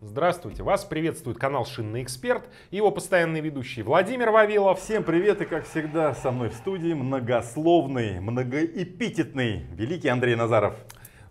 Здравствуйте, вас приветствует канал «Шинный эксперт» и его постоянный ведущий Владимир Вавилов. Всем привет и, как всегда, со мной в студии многословный, многоэпитетный великий Андрей Назаров.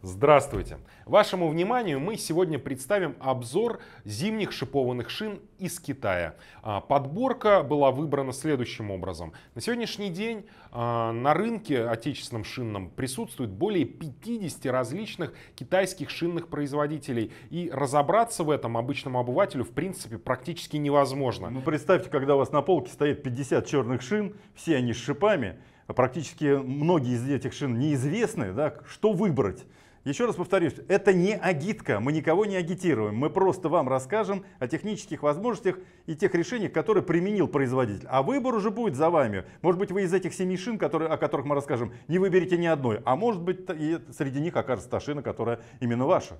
Здравствуйте! Вашему вниманию мы сегодня представим обзор зимних шипованных шин из Китая. А, подборка была выбрана следующим образом. На сегодняшний день а, на рынке отечественном шинном присутствует более 50 различных китайских шинных производителей. И разобраться в этом обычному обывателю в принципе практически невозможно. Ну представьте, когда у вас на полке стоит 50 черных шин, все они с шипами, практически многие из этих шин неизвестны, да, что выбрать. Еще раз повторюсь, это не агитка, мы никого не агитируем, мы просто вам расскажем о технических возможностях и тех решениях, которые применил производитель. А выбор уже будет за вами. Может быть, вы из этих семи шин, которые, о которых мы расскажем, не выберете ни одной, а может быть, и среди них окажется та шина, которая именно ваша.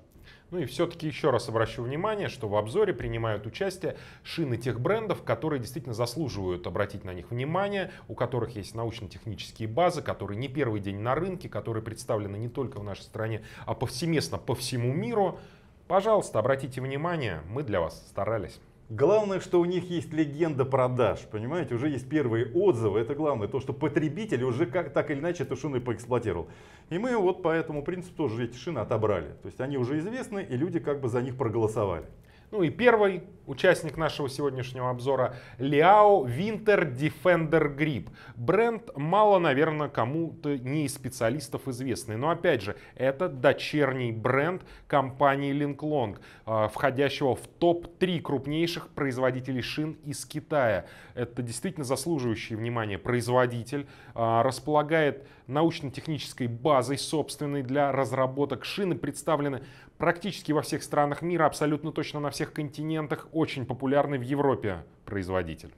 Ну и все-таки еще раз обращу внимание, что в обзоре принимают участие шины тех брендов, которые действительно заслуживают обратить на них внимание, у которых есть научно-технические базы, которые не первый день на рынке, которые представлены не только в нашей стране, а повсеместно по всему миру, пожалуйста, обратите внимание, мы для вас старались. Главное, что у них есть легенда продаж, понимаете, уже есть первые отзывы, это главное, то, что потребитель уже как, так или иначе эту шину поэксплуатировал. И мы вот по этому принципу тоже эти шины отобрали, то есть они уже известны и люди как бы за них проголосовали. Ну и первый участник нашего сегодняшнего обзора Liao Winter Defender Grip. Бренд мало, наверное, кому-то не из специалистов известный. Но опять же, это дочерний бренд компании Linklong, а, входящего в топ-3 крупнейших производителей шин из Китая. Это действительно заслуживающий внимания производитель. А, располагает научно-технической базой собственной для разработок шины. Представлены практически во всех странах мира, абсолютно точно на всех континентах, очень популярный в Европе производитель.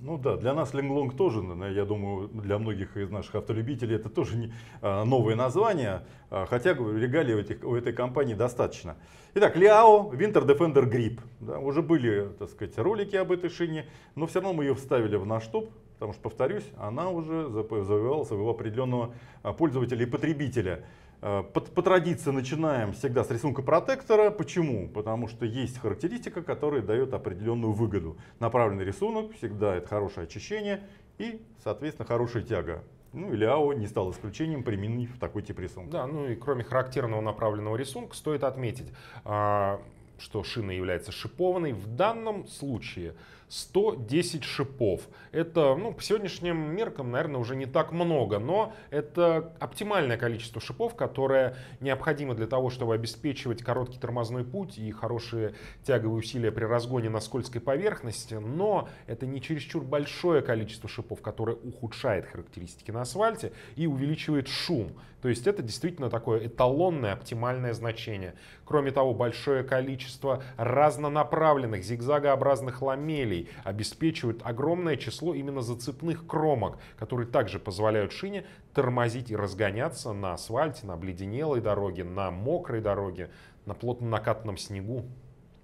Ну да, для нас Линглонг тоже, я думаю, для многих из наших автолюбителей это тоже не, а, новое название, а, хотя регалий у, этих, у этой компании достаточно. Итак, Liao Winter Defender Grip. Да, уже были, так сказать, ролики об этой шине, но все равно мы ее вставили в наш топ, потому что, повторюсь, она уже завоевала своего определенного а, пользователя и потребителя. Э, по, по традиции начинаем всегда с рисунка протектора. Почему? Потому что есть характеристика, которая дает определенную выгоду. Направленный рисунок всегда это хорошее очищение и, соответственно, хорошая тяга. Ну или АО не стал исключением, применив такой тип рисунка. Да, ну и кроме характерного направленного рисунка стоит отметить, а, что шина является шипованной. В данном случае 110 шипов. Это, ну, по сегодняшним меркам, наверное, уже не так много, но это оптимальное количество шипов, которое необходимо для того, чтобы обеспечивать короткий тормозной путь и хорошие тяговые усилия при разгоне на скользкой поверхности, но это не чересчур большое количество шипов, которое ухудшает характеристики на асфальте и увеличивает шум. То есть это действительно такое эталонное оптимальное значение. Кроме того, большое количество разнонаправленных зигзагообразных ламелей, обеспечивают огромное число именно зацепных кромок, которые также позволяют шине тормозить и разгоняться на асфальте, на обледенелой дороге, на мокрой дороге, на плотно накатанном снегу.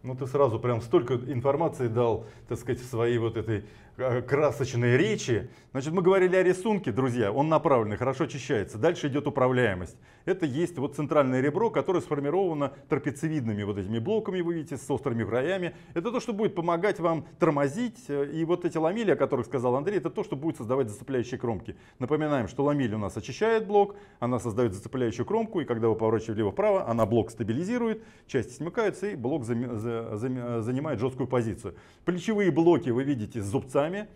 Ну, ты сразу прям столько информации дал, так сказать, в своей вот этой Э, красочные речи. Значит, мы говорили о рисунке, друзья, он направленный, хорошо очищается. Дальше идет управляемость. Это есть вот центральное ребро, которое сформировано трапециевидными вот этими блоками, вы видите, с острыми краями. Это то, что будет помогать вам тормозить. Э, и вот эти ламели, о которых сказал Андрей, это то, что будет создавать зацепляющие кромки. Напоминаем, что ламель у нас очищает блок, она создает зацепляющую кромку, и когда вы поворачиваете влево-вправо, она блок стабилизирует, части смыкаются, и блок занимает жесткую позицию. Плечевые блоки вы видите с зубцами, местами.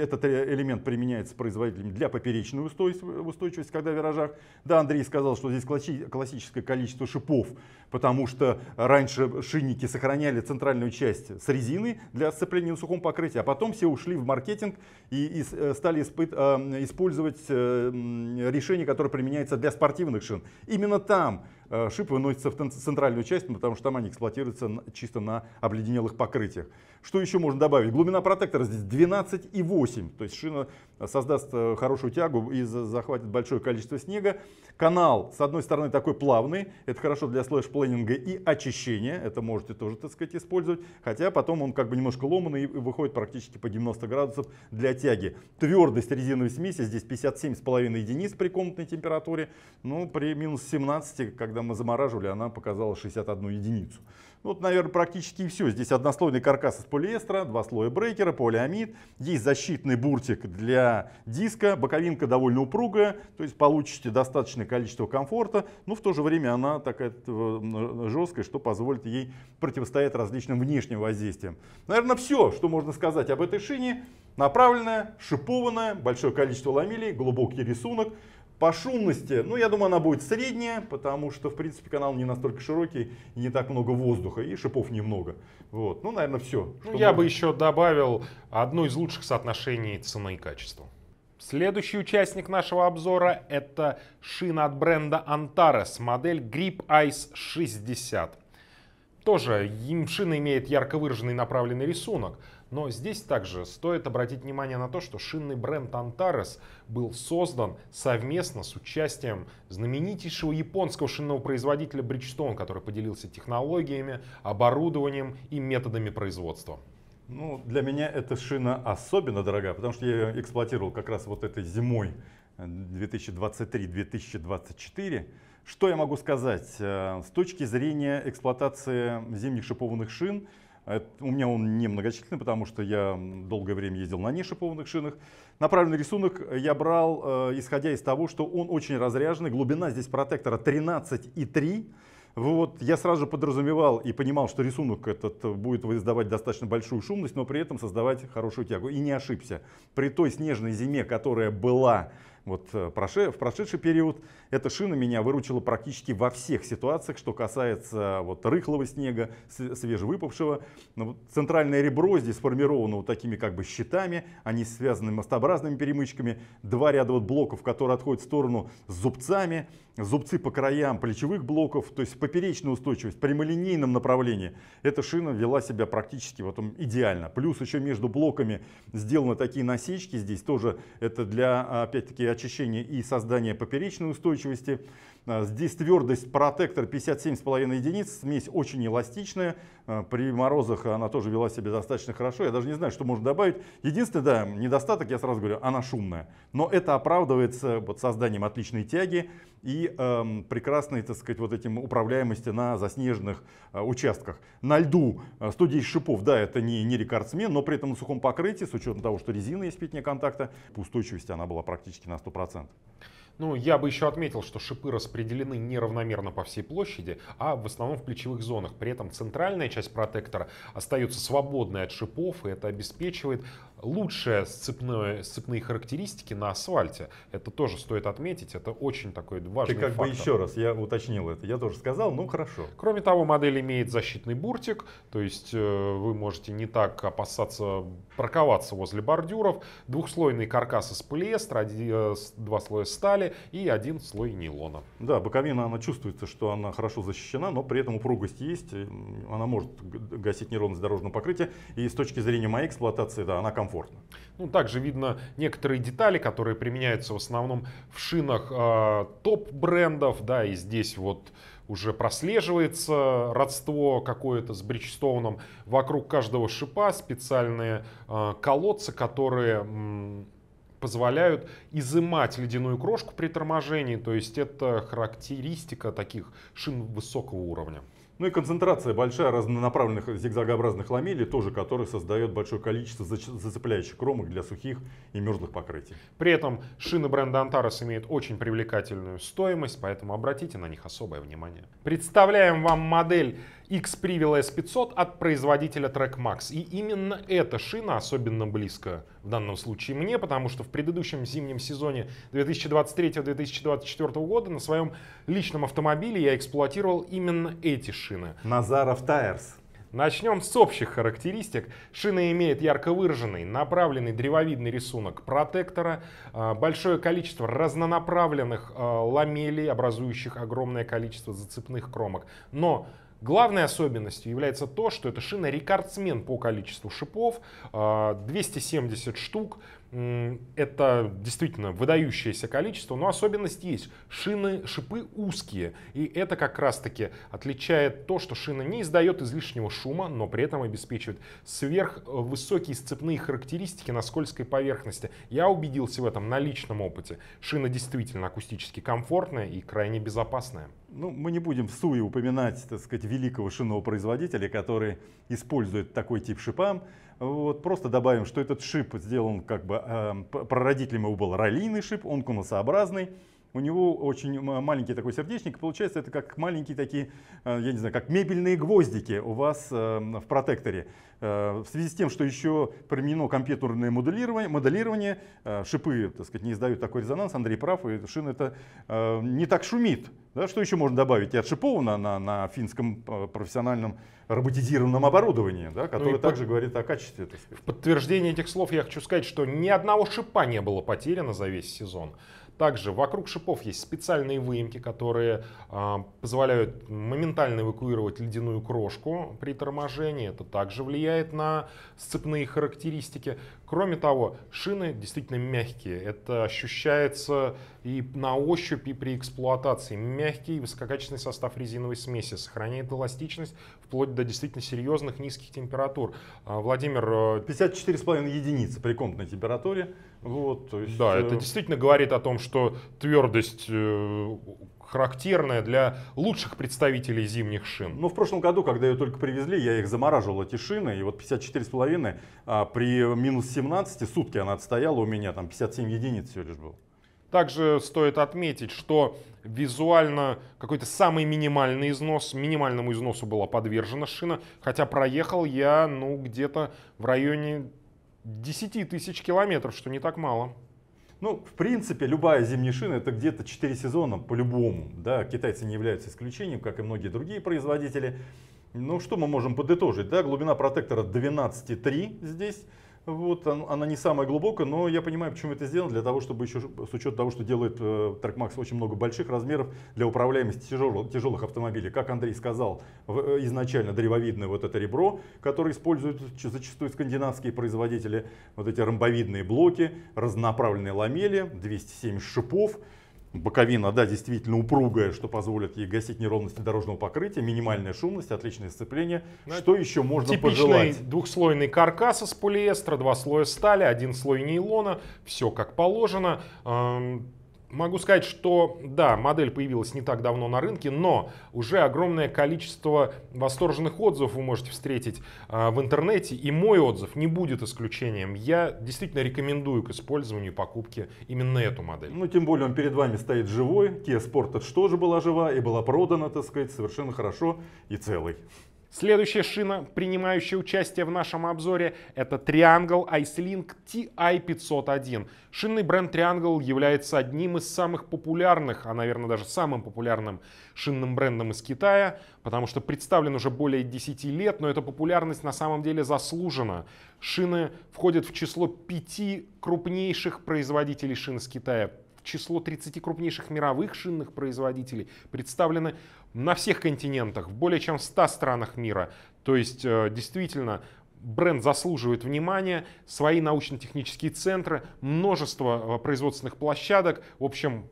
этот э, элемент применяется производителями для поперечной устойчивости, когда в виражах. Да, Андрей сказал, что здесь классическое количество шипов, потому что раньше шинники сохраняли центральную часть с резины для сцепления на сухом покрытии, а потом все ушли в маркетинг и, э, стали э, использовать решение, которое применяется для спортивных шин. Именно там Э, Шип выносится в центральную часть, ну, потому что там они эксплуатируются чисто на обледенелых покрытиях. Что еще можно добавить? Глубина протектора здесь 12,8, то есть шина создаст э, хорошую тягу и захватит большое количество снега. Канал, с одной стороны, такой плавный, это хорошо для слэш-планинга и очищения, это можете тоже, так сказать, использовать, хотя потом он как бы немножко ломанный и выходит практически по 90 градусов для тяги. Твердость резиновой смеси здесь 57,5 единиц при комнатной температуре, но ну, при минус 17, когда мы замораживали, она показала 61 единицу. Ну, вот, наверное, практически и все. Здесь однослойный каркас из полиэстера, два слоя брейкера, полиамид. Есть защитный буртик для диска. Боковинка довольно упругая, то есть получите достаточное количество комфорта. Но в то же время она такая э, жесткая, что позволит ей противостоять различным внешним воздействиям. Наверное, все, что можно сказать об этой шине. Направленная, шипованная, большое количество ламелей, глубокий рисунок. По шумности, ну я думаю, она будет средняя, потому что, в принципе, канал не настолько широкий, не так много воздуха и шипов немного. Вот, ну, наверное, все. Ну, я бы еще добавил одно из лучших соотношений цены и качества. Следующий участник нашего обзора это шина от бренда Antares, модель Grip Ice 60. Тоже шина имеет ярко выраженный направленный рисунок, но здесь также стоит обратить внимание на то, что шинный бренд Antares был создан совместно с участием знаменитейшего японского шинного производителя Bridgestone, который поделился технологиями, оборудованием и методами производства. Ну, для меня эта шина особенно дорога, потому что я ее эксплуатировал как раз вот этой зимой 2023-2024. Э, что я могу сказать? Э, с точки зрения эксплуатации зимних шипованных шин, а у меня он не многочисленный, потому что я долгое время ездил на нешипованных шинах. Направленный рисунок я брал, э, исходя из того, что он очень разряженный. Глубина здесь протектора 13,3. Вот я сразу же подразумевал и понимал, что рисунок этот будет издавать достаточно большую шумность, но при этом создавать хорошую тягу. И не ошибся. При той снежной зиме, которая была вот э, в прошедший период эта шина меня выручила практически во всех ситуациях, что касается вот рыхлого снега, свежевыпавшего. Но центральное ребро здесь сформировано вот такими как бы щитами, они связаны мостообразными перемычками, два ряда вот блоков, которые отходят в сторону с зубцами, зубцы по краям плечевых блоков, то есть поперечная устойчивость в прямолинейном направлении. Эта шина вела себя практически вот, идеально. Плюс еще между блоками сделаны такие насечки здесь, тоже это для, опять-таки, очищения и создания поперечной устойчивости. А, здесь твердость протектор 57,5 единиц, смесь очень эластичная, а, при морозах она тоже вела себя достаточно хорошо, я даже не знаю, что можно добавить. Единственный да, недостаток, я сразу говорю, она шумная, но это оправдывается вот созданием отличной тяги, и э, прекрасной, так сказать, вот этим управляемости на заснеженных э, участках. На льду 110 э, шипов, да, это не, не рекордсмен, но при этом на сухом покрытии, с учетом того, что резина есть пятне контакта, устойчивость она была практически на 100%. Ну, я бы еще отметил, что шипы распределены неравномерно по всей площади, а в основном в плечевых зонах. При этом центральная часть протектора остается свободной от шипов, и это обеспечивает лучшие сцепные, сцепные характеристики на асфальте. Это тоже стоит отметить, это очень такой важный Ты как фактор. бы еще раз, я уточнил это, я тоже сказал, ну хорошо. Кроме того, модель имеет защитный буртик, то есть э, вы можете не так опасаться парковаться возле бордюров. Двухслойный каркас из полиэстера, э, два слоя стали и один слой нейлона. Да, боковина, она чувствуется, что она хорошо защищена, но при этом упругость есть, она может гасить неровность дорожного покрытия. И с точки зрения моей эксплуатации, да, она комфортна комфортно. Ну, также видно некоторые детали, которые применяются в основном в шинах э, топ-брендов, да, и здесь вот уже прослеживается родство какое-то с Бриджстоуном. Вокруг каждого шипа специальные э, колодцы, которые м, позволяют изымать ледяную крошку при торможении. То есть это характеристика таких шин высокого уровня. Ну и концентрация большая разнонаправленных зигзагообразных ламелей, тоже которые создает большое количество зацепляющих кромок для сухих и мерзлых покрытий. При этом шины бренда Antares имеют очень привлекательную стоимость, поэтому обратите на них особое внимание. Представляем вам модель X-Privil S500 от производителя TrackMax. И именно эта шина особенно близко в данном случае мне, потому что в предыдущем зимнем сезоне 2023-2024 года на своем личном автомобиле я эксплуатировал именно эти шины. Назаров Tires. Начнем с общих характеристик. Шина имеет ярко выраженный направленный древовидный рисунок протектора, а, большое количество разнонаправленных а, ламелей, образующих огромное количество зацепных кромок. Но Главной особенностью является то, что эта шина рекордсмен по количеству шипов, 270 а, штук, это действительно выдающееся количество, но особенность есть. Шины, шипы узкие, и это как раз-таки отличает то, что шина не издает излишнего шума, но при этом обеспечивает сверхвысокие сцепные характеристики на скользкой поверхности. Я убедился в этом на личном опыте. Шина действительно акустически комфортная и крайне безопасная. Ну, мы не будем в суе упоминать, так сказать, великого шинного производителя, который использует такой тип шипа. Вот, просто добавим, что этот шип сделан как бы, э, прародителем его был раллийный шип, он конусообразный у него очень маленький такой сердечник, получается это как маленькие такие, э, я не знаю, как мебельные гвоздики у вас э, в протекторе. Э, в связи с тем, что еще применено компьютерное моделирование, моделирование шипы так сказать, не издают такой резонанс, Андрей прав, и шина это не так шумит. Да, что еще можно добавить? И отшиповано на, на финском профессиональном роботизированном оборудовании, да, ну которое ну также под... говорит о качестве. Так В подтверждение этих слов я хочу сказать, что ни одного шипа не было потеряно за весь сезон. Также вокруг шипов есть специальные выемки, которые а, позволяют моментально эвакуировать ледяную крошку при торможении. Это также влияет на сцепные характеристики. Кроме того, шины действительно мягкие. Это ощущается и на ощупь, и при эксплуатации. Мягкий высококачественный состав резиновой смеси сохраняет эластичность вплоть до действительно серьезных низких температур. А, Владимир... 54,5 э, единицы при комнатной температуре. Вот, есть... Да, э, это действительно говорит о том, что твердость э, характерная для лучших представителей зимних шин. Но ну, в прошлом году, когда ее только привезли, я их замораживал, эти шины, и вот 54,5 а, при минус 17 сутки она отстояла у меня, там 57 единиц всего лишь было. Также стоит отметить, что визуально какой-то самый минимальный износ, минимальному износу была подвержена шина, хотя проехал я, ну, где-то в районе 10 тысяч километров, что не так мало. Ну, в принципе, любая зимняя шина это где-то 4 сезона по-любому. Да? Китайцы не являются исключением, как и многие другие производители. Ну, что мы можем подытожить? Да? Глубина протектора 12,3 здесь. Вот, она не самая глубокая, но я понимаю, почему это сделано, для того, чтобы еще, с учетом того, что делает э, очень много больших размеров для управляемости тяжелых, тяжелых автомобилей. Как Андрей сказал, э, изначально древовидное вот это ребро, которое используют зачастую скандинавские производители, вот эти ромбовидные блоки, разнонаправленные ламели, 207 шипов, Боковина, да, действительно упругая, что позволит ей гасить неровности дорожного покрытия, минимальная шумность, отличное сцепление. Ну, что еще можно типичный пожелать? двухслойный каркас из полиэстера, два слоя стали, один слой нейлона, все как положено. Могу сказать, что да, модель появилась не так давно на рынке, но уже огромное количество восторженных отзывов вы можете встретить а, в интернете, и мой отзыв не будет исключением. Я действительно рекомендую к использованию и покупке именно эту модель. Ну, тем более он перед вами стоит живой. Kia Sportage тоже была жива и была продана, так сказать, совершенно хорошо и целой. Следующая шина, принимающая участие в нашем обзоре, это Triangle Icelink TI501. Шинный бренд Triangle является одним из самых популярных, а, наверное, даже самым популярным шинным брендом из Китая, потому что представлен уже более 10 лет, но эта популярность на самом деле заслужена. Шины входят в число пяти крупнейших производителей шин из Китая в число 30 крупнейших мировых шинных производителей, представлены на всех континентах, в более чем 100 странах мира. То есть э, действительно бренд заслуживает внимания, свои научно-технические центры, множество э, производственных площадок. В общем,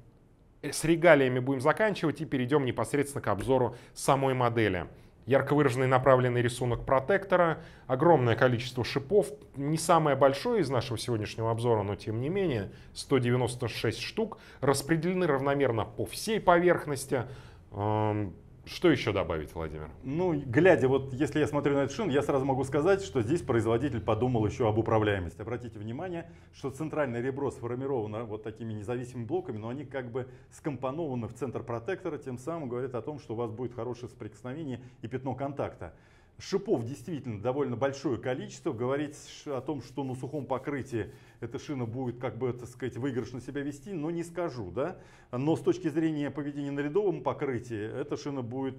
э, с регалиями будем заканчивать и перейдем непосредственно к обзору самой модели. Ярко выраженный направленный рисунок протектора, огромное количество шипов, не самое большое из нашего сегодняшнего обзора, но тем не менее 196 штук, распределены равномерно по всей поверхности. Что еще добавить, Владимир? Ну, глядя, вот если я смотрю на этот шин, я сразу могу сказать, что здесь производитель подумал еще об управляемости. Обратите внимание, что центральное ребро сформировано вот такими независимыми блоками, но они как бы скомпонованы в центр протектора, тем самым говорят о том, что у вас будет хорошее соприкосновение и пятно контакта. Шипов действительно довольно большое количество. Говорить о том, что на сухом покрытии эта шина будет, как бы, так сказать, выигрышно себя вести, но не скажу, да. Но с точки зрения поведения на рядовом покрытии, эта шина будет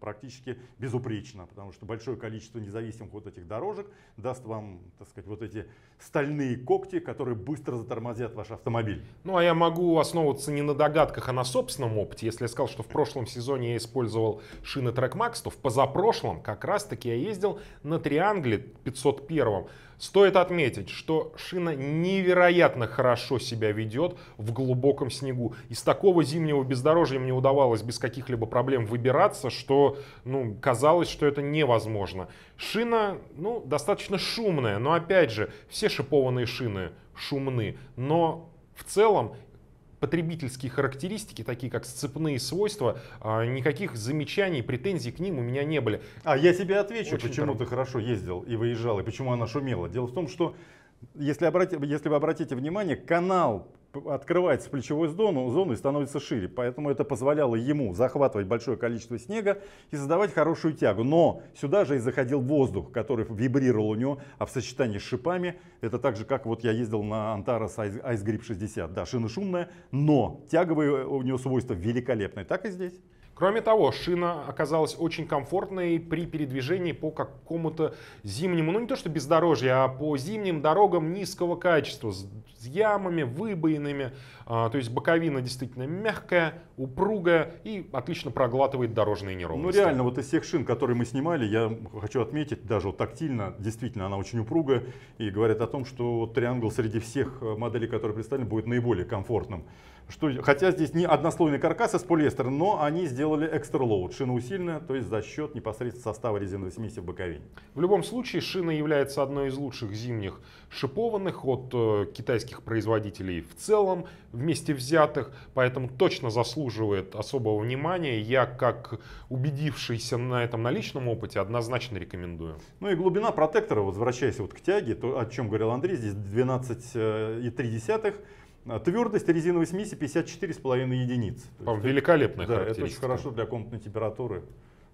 практически безупречна, потому что большое количество независимых вот этих дорожек даст вам, так сказать, вот эти стальные когти, которые быстро затормозят ваш автомобиль. Ну, а я могу основываться не на догадках, а на собственном опыте. Если я сказал, что в прошлом сезоне я использовал шины TrackMax, то в позапрошлом как раз-таки я ездил на Триангле 501 Стоит отметить, что шина невероятно хорошо себя ведет в глубоком снегу. Из такого зимнего бездорожья мне удавалось без каких-либо проблем выбираться, что ну, казалось, что это невозможно. Шина ну, достаточно шумная, но опять же, все шипованные шины шумны, но в целом потребительские характеристики, такие как сцепные свойства, а, никаких замечаний, претензий к ним у меня не были. А я тебе отвечу, Очень почему дорого. ты хорошо ездил и выезжал, и почему она шумела. Дело в том, что если, обрати, если вы обратите внимание, канал открывается плечевой зону, зону и становится шире. Поэтому это позволяло ему захватывать большое количество снега и создавать хорошую тягу. Но сюда же и заходил воздух, который вибрировал у него, а в сочетании с шипами, это так же, как вот я ездил на Антарас Ice, Ice Grip 60. Да, шина шумная, но тяговые у него свойства великолепные. Так и здесь. Кроме того, шина оказалась очень комфортной при передвижении по какому-то зимнему, ну не то что бездорожье, а по зимним дорогам низкого качества, с ямами, выбоинами. А, то есть боковина действительно мягкая, упругая и отлично проглатывает дорожные неровности. Ну реально, вот из всех шин, которые мы снимали, я хочу отметить, даже вот тактильно, действительно она очень упругая. И говорят о том, что триангл среди всех э, моделей, которые представлены, будет наиболее комфортным. Что, хотя здесь не однослойный каркас из полиэстера, но они сделали экстралоуд. Шина усиленная, то есть за счет непосредственно состава резиновой смеси в боковине. В любом случае, шина является одной из лучших зимних шипованных от э, китайских производителей в целом, вместе взятых. Поэтому точно заслуживает особого внимания. Я, как убедившийся на этом на личном опыте, однозначно рекомендую. Ну и глубина протектора, возвращаясь вот к тяге, то, о чем говорил Андрей, здесь 12,3 а, твердость резиновой смеси 54,5 единиц. По-моему, великолепная да, Это очень хорошо для комнатной температуры.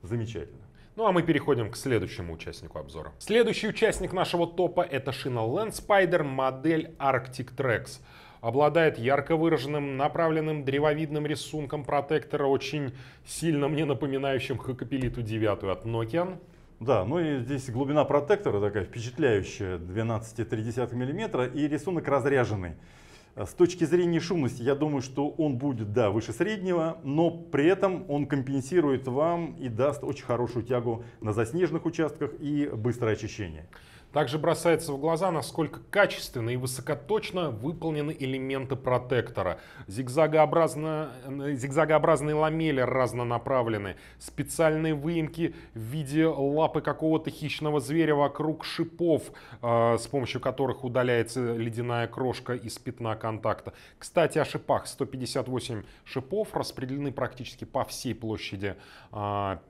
Замечательно. Ну а мы переходим к следующему участнику обзора. Следующий участник нашего топа это шина Land Spider модель Arctic Trax. Обладает ярко выраженным направленным древовидным рисунком протектора, очень сильно мне напоминающим Хакапелиту 9 от Nokia. Да, ну и здесь глубина протектора такая впечатляющая, 12,3 мм, и рисунок разряженный. Э, с точки зрения шумности, я думаю, что он будет, да, выше среднего, но при этом он компенсирует вам и даст очень хорошую тягу на заснеженных участках и быстрое очищение. Также бросается в глаза, насколько качественно и высокоточно выполнены элементы протектора. Зигзагообразно, э, зигзагообразные ламели разнонаправлены, специальные выемки в виде лапы какого-то хищного зверя вокруг шипов, э, с помощью которых удаляется ледяная крошка из пятна контакта. Кстати, о шипах. 158 шипов распределены практически по всей площади а,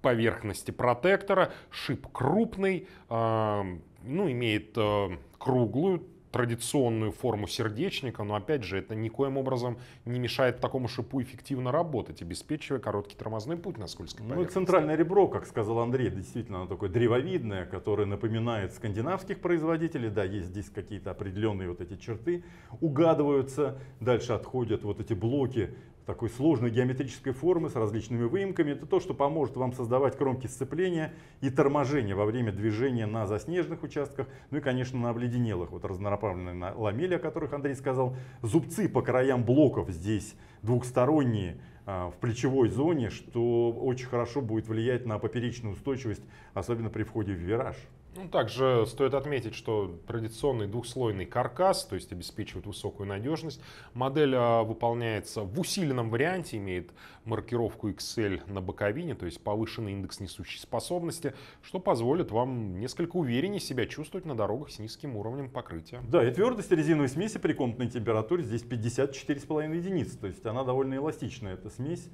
поверхности протектора. Шип крупный, а, ну, имеет э, круглую традиционную форму сердечника, но опять же это никоим образом не мешает такому шипу эффективно работать, обеспечивая короткий тормозной путь на скользкой Ну и центральное ребро, как сказал Андрей, действительно оно такое древовидное, которое напоминает скандинавских производителей, да, есть здесь какие-то определенные вот эти черты, угадываются, дальше отходят вот эти блоки такой сложной геометрической формы с различными выемками. Это то, что поможет вам создавать кромки сцепления и торможения во время движения на заснеженных участках, ну и, конечно, на обледенелых. Вот разнонаправленные ламели, о которых Андрей сказал. Зубцы по краям блоков здесь двухсторонние а, в плечевой зоне, что очень хорошо будет влиять на поперечную устойчивость, особенно при входе в вираж. Ну, также стоит отметить, что традиционный двухслойный каркас, то есть обеспечивает высокую надежность. Модель а, выполняется в усиленном варианте, имеет маркировку XL на боковине, то есть повышенный индекс несущей способности, что позволит вам несколько увереннее себя чувствовать на дорогах с низким уровнем покрытия. Да, и твердость резиновой смеси при комнатной температуре здесь 54,5 единиц, то есть она довольно эластичная, эта смесь.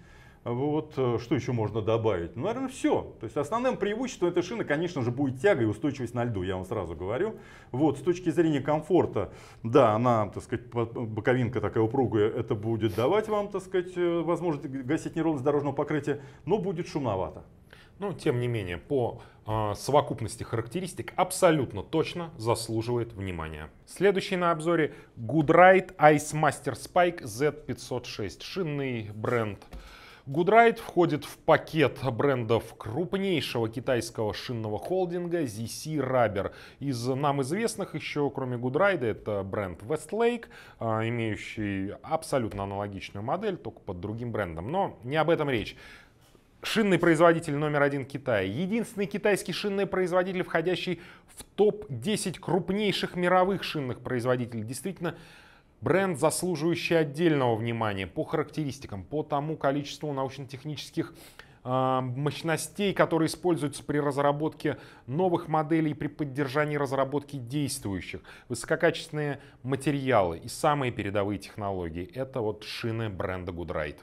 А вот, э, что еще можно добавить? Ну, наверное, все. То есть основным преимуществом этой шины, конечно же, будет тяга и устойчивость на льду, я вам сразу говорю. Вот, с точки зрения комфорта, да, она, так сказать, боковинка такая упругая, это будет давать вам, так сказать, э, возможность гасить неровность дорожного покрытия, но будет шумновато. Но, ну, тем не менее, по э, совокупности характеристик абсолютно точно заслуживает внимания. Следующий на обзоре Goodride Ice Master Spike Z506, шинный бренд Гудрайт входит в пакет брендов крупнейшего китайского шинного холдинга ZC Rubber. Из нам известных еще, кроме Гудрайда, это бренд Westlake, а, имеющий абсолютно аналогичную модель, только под другим брендом. Но не об этом речь. Шинный производитель номер один Китая. Единственный китайский шинный производитель, входящий в топ-10 крупнейших мировых шинных производителей. Действительно, Бренд, заслуживающий отдельного внимания по характеристикам, по тому количеству научно-технических а, мощностей, которые используются при разработке новых моделей, при поддержании разработки действующих, высококачественные материалы и самые передовые технологии. Это вот шины бренда Goodride.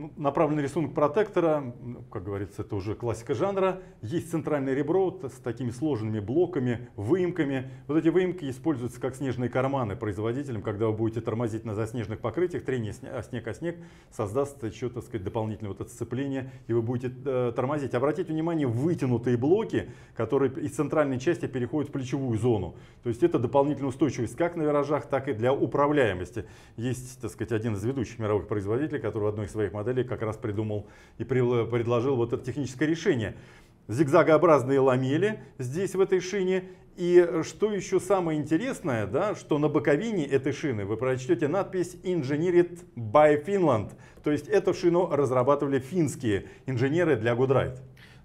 Ну, направленный рисунок протектора, ну, как говорится, это уже классика жанра. Есть центральное ребро с такими сложенными блоками, выемками. Вот эти выемки используются как снежные карманы производителям. Когда вы будете тормозить на заснеженных покрытиях, трение о а снег о снег создаст еще, так сказать, дополнительное вот это сцепление, и вы будете э, тормозить. Обратите внимание, вытянутые блоки, которые из центральной части переходят в плечевую зону. То есть это дополнительная устойчивость как на виражах, так и для управляемости. Есть, так сказать, один из ведущих мировых производителей, который в одной из своих моделей модели как раз придумал и предложил вот это техническое решение. Зигзагообразные ламели здесь в этой шине. И что еще самое интересное, да, что на боковине этой шины вы прочтете надпись «Engineered by Finland». То есть эту шину разрабатывали финские инженеры для GoodRide.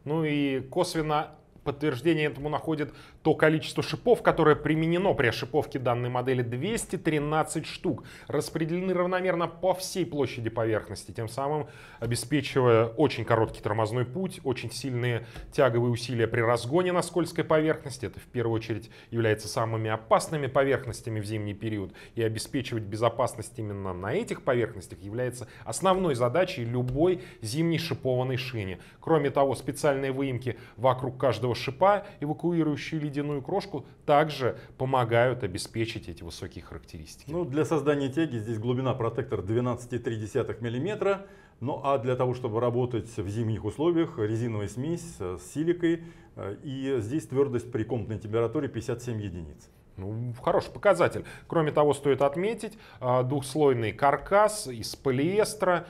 Ну и косвенно подтверждение этому находит то количество шипов, которое применено при ошиповке данной модели 213 штук, распределены равномерно по всей площади поверхности, тем самым обеспечивая очень короткий тормозной путь, очень сильные тяговые усилия при разгоне на скользкой поверхности. Это в первую очередь является самыми опасными поверхностями в зимний период. И обеспечивать безопасность именно на этих поверхностях является основной задачей любой зимней шипованной шине. Кроме того, специальные выемки вокруг каждого шипа, эвакуирующие ледяную крошку, также помогают обеспечить эти высокие характеристики. Ну, для создания теги здесь глубина протектора 12,3 мм. Ну а для того, чтобы работать в зимних условиях, резиновая смесь э, с силикой. Э, и здесь твердость при комнатной температуре 57 единиц. Ну, хороший показатель. Кроме того, стоит отметить а, двухслойный каркас из полиэстера,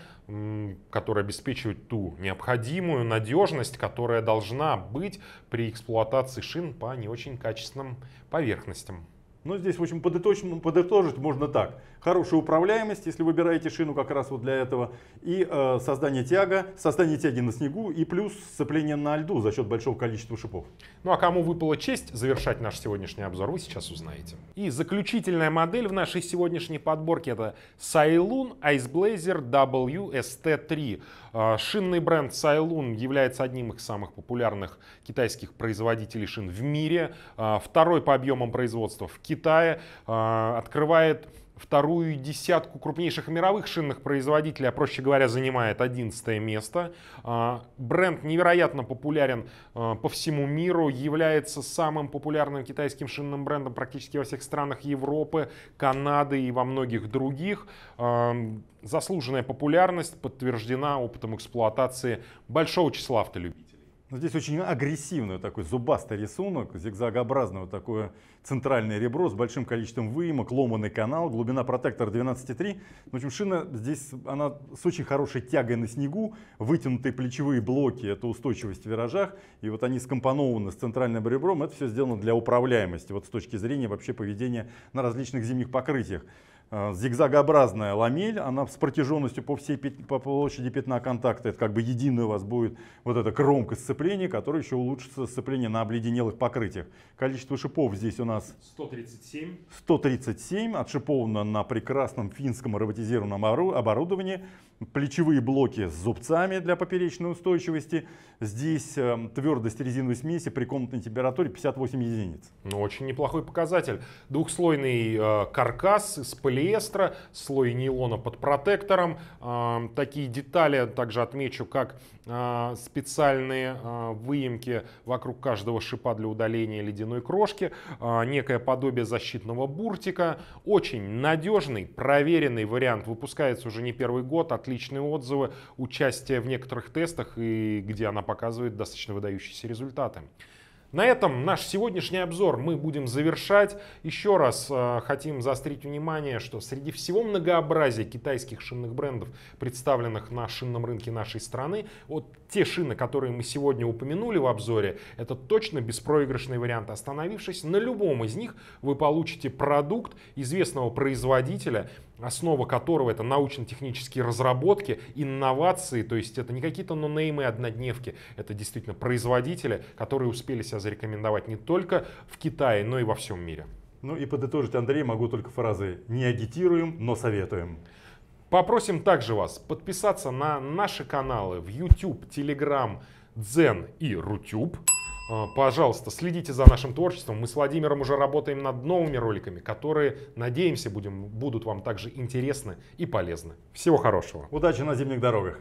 который обеспечивает ту необходимую надежность, которая должна быть при эксплуатации шин по не очень качественным поверхностям. Но ну, здесь, в общем, подытожить, подытожить можно так. Хорошая управляемость, если выбираете шину как раз вот для этого, и э, создание тяга, создание тяги на снегу, и плюс сцепление на льду за счет большого количества шипов. Ну а кому выпала честь завершать наш сегодняшний обзор, вы сейчас узнаете. И заключительная модель в нашей сегодняшней подборке это Sailun Ice Blazer WST3. А, шинный бренд Сайлун является одним из самых популярных китайских производителей шин в мире. А, второй по объемам производства в Китае. А, открывает вторую десятку крупнейших мировых шинных производителей, а проще говоря, занимает 11 место. А, бренд невероятно популярен а, по всему миру, является самым популярным китайским шинным брендом практически во всех странах Европы, Канады и во многих других. А, заслуженная популярность подтверждена опытом эксплуатации большого числа автолюбителей. Ну, здесь очень агрессивный такой зубастый рисунок, зигзагообразное вот такое центральное ребро с большим количеством выемок, ломанный канал, глубина протектора 12,3. Ну, в общем, шина здесь, она с очень хорошей тягой на снегу, вытянутые плечевые блоки, это устойчивость в виражах, и вот они скомпонованы с центральным ребром, это все сделано для управляемости, вот с точки зрения вообще поведения на различных зимних покрытиях. Э, зигзагообразная ламель, она с протяженностью по всей по площади пятна контакта, это как бы единая у вас будет вот эта кромка сцепления, которая еще улучшится сцепление на обледенелых покрытиях. Количество шипов здесь у нас 137, 137 отшиповано на прекрасном финском роботизированном оборудовании, плечевые блоки с зубцами для поперечной устойчивости, здесь э, твердость резиновой смеси при комнатной температуре 58 единиц. Ну, очень неплохой показатель. Двухслойный э, каркас с полиэтилена полиэстера, слой нейлона под протектором. А, такие детали также отмечу, как а, специальные а, выемки вокруг каждого шипа для удаления ледяной крошки, некое подобие защитного буртика. Очень надежный, проверенный вариант. Выпускается уже не первый год, отличные отзывы, участие в некоторых тестах и где она показывает достаточно выдающиеся результаты. На этом наш сегодняшний обзор мы будем завершать. Еще раз э, хотим заострить внимание, что среди всего многообразия китайских шинных брендов, представленных на шинном рынке нашей страны, вот те шины, которые мы сегодня упомянули в обзоре, это точно беспроигрышный вариант. Остановившись на любом из них, вы получите продукт известного производителя, основа которого это научно-технические разработки, инновации, то есть это не какие-то нонеймы однодневки, это действительно производители, которые успели себя зарекомендовать не только в Китае, но и во всем мире. Ну и подытожить, Андрей, могу только фразы «не агитируем, но советуем». Попросим также вас подписаться на наши каналы в YouTube, Telegram, Дзен и Рутюб. А, пожалуйста, следите за нашим творчеством. Мы с Владимиром уже работаем над новыми роликами, которые, надеемся, будем, будут вам также интересны и полезны. Всего хорошего. Удачи на зимних дорогах.